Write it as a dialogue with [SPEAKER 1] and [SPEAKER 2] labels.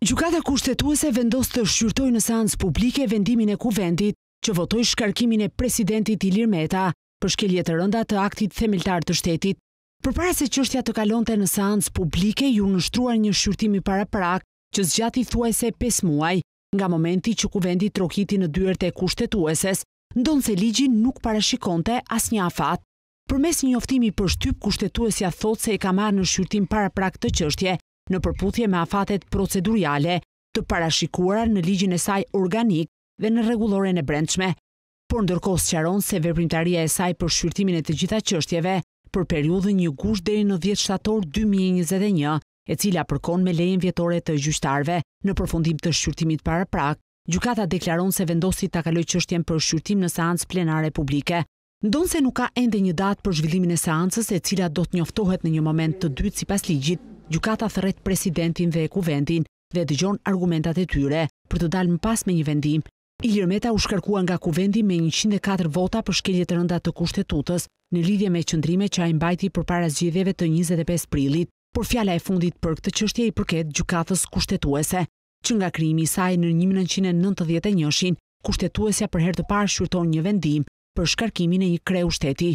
[SPEAKER 1] Gjukata kushtetuese vendos të shqyrtoj në sans publike vendimin e kuvendit që votoj shkarkimin e presidentit Ilir Meta për shkelje të rënda të aktit themiltar të shtetit. Për para se qështja të kalonte në sans publike, ju nështruar një shqyrtimi para prak që zgjati thuaj se 5 muaj nga momenti që kuvendit trokiti në dyërte e kushtetueses, ndonë se ligjin nuk parashikonte as një afat. Për mes një oftimi për shtyp kushtetuesja thot se i ka marrë në shqyrtim para prak të qështje, në përputhje me afatet proceduriale të parashikuara në ligjin e saj organik dhe në regulore në brendshme, por ndërkos qaron se veprimtaria e saj për shqyrtimin e të gjitha qështjeve për periudhën një gush deri në 10 shtator 2021, e cila përkon me lejen vjetore të gjyqtarve në përfundim të shqyrtimit para prak, gjukata deklaron se vendosi të kaloj qështjen për shqyrtim në seancë plenare publike. Ndonë se nuk ka ende një datë për zhvillimin e seancës e cila do të njoftohet në një moment të dytë si pas ligjit, Gjukata thërret presidentin dhe e kuvendin dhe dëgjon argumentat e tyre për të dalë më pas me një vendim. Ilir Meta u shkarkua nga kuvendin me 104 vota për shkelje të rënda të kushtetutës në lidhje me qëndrime që a imbajti për para zgjedeve të 25 prilit, por fjala e fundit për këtë qështje i përket gjukatës kushtetuese, që nga krimi saj në 1991, kushtetuese për her të parë shqyrton një vendim për shkarkimin e një kreu shteti.